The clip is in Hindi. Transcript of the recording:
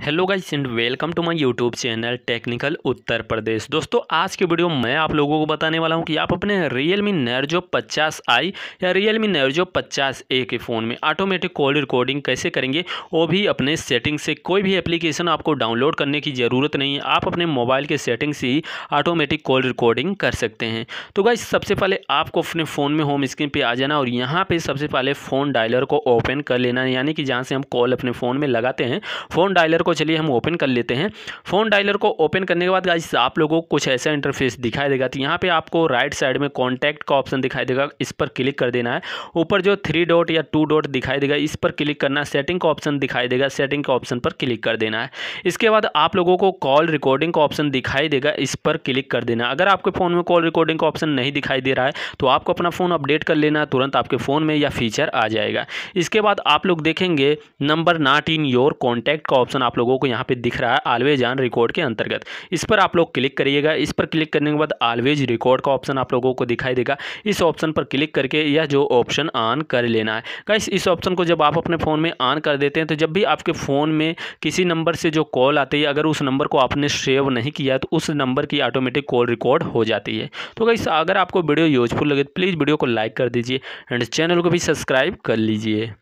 hello guys and welcome to my YouTube channel technical Uttar Pradesh दोस्तों आज के वीडियो में आप लोगों को बताने वाला हूं कि आप अपने रियल मी नर्जो पचास आई या रियल मी नर्जो पचास ए के फ़ोन में ऑटोमेटिक कॉल रिकॉर्डिंग कैसे करेंगे वो भी अपने सेटिंग से कोई भी एप्लीकेशन आपको डाउनलोड करने की ज़रूरत नहीं है आप अपने मोबाइल के सेटिंग से ही ऑटोमेटिक कॉल रिकॉर्डिंग कर सकते हैं तो गाइस सबसे पहले आपको अपने फ़ोन में होम स्क्रीन पर आ जाना और यहाँ पर सबसे पहले फ़ोन डायलर को ओपन कर लेना यानी कि जहाँ से हम कॉल अपने फ़ोन में लगाते हैं फ़ोन डायलर डायलर को चलिए हम ओपन कर लेते हैं फ़ोन डायलर को ओपन करने के बाद गाइस आप लोगों को कुछ ऐसा इंटरफेस दिखाई देगा तो यहाँ पे आपको राइट साइड में कॉन्टैक्ट का ऑप्शन दिखाई देगा इस पर क्लिक कर देना है ऊपर जो थ्री डॉट या टू डॉट दिखाई देगा इस पर क्लिक करना सेटिंग का ऑप्शन दिखाई देगा सेटिंग के ऑप्शन पर क्लिक कर देना है इसके बाद आप लोगों को कॉल रिकॉर्डिंग का ऑप्शन दिखाई देगा इस पर क्लिक कर देना अगर आपके फ़ोन में कॉल रिकॉर्डिंग का ऑप्शन नहीं दिखाई दे रहा है तो आपको अपना फ़ोन अपडेट कर लेना तुरंत आपके फ़ोन में यह फीचर आ जाएगा इसके बाद आप लोग देखेंगे number not in your contact का ऑप्शन आप लोगों को यहाँ पे दिख रहा है आलवेज ऑन रिकॉर्ड के अंतर्गत इस पर आप लोग क्लिक करिएगा इस पर क्लिक करने के बाद आलवेज रिकॉर्ड का ऑप्शन आप लोगों को दिखाई देगा इस ऑप्शन पर क्लिक करके यह जो ऑप्शन ऑन कर लेना है गाइस इस ऑप्शन को जब आप अपने फ़ोन में ऑन कर देते हैं तो जब भी आपके फ़ोन में किसी नंबर से जो कॉल आती है अगर उस नंबर को आपने सेव नहीं किया तो उस नंबर की ऑटोमेटिक कॉल रिकॉर्ड हो जाती है तो गाइस अगर आपको वीडियो यूजफुल लगे तो प्लीज़ वीडियो को लाइक कर दीजिए एंड चैनल को भी सब्सक्राइब कर लीजिए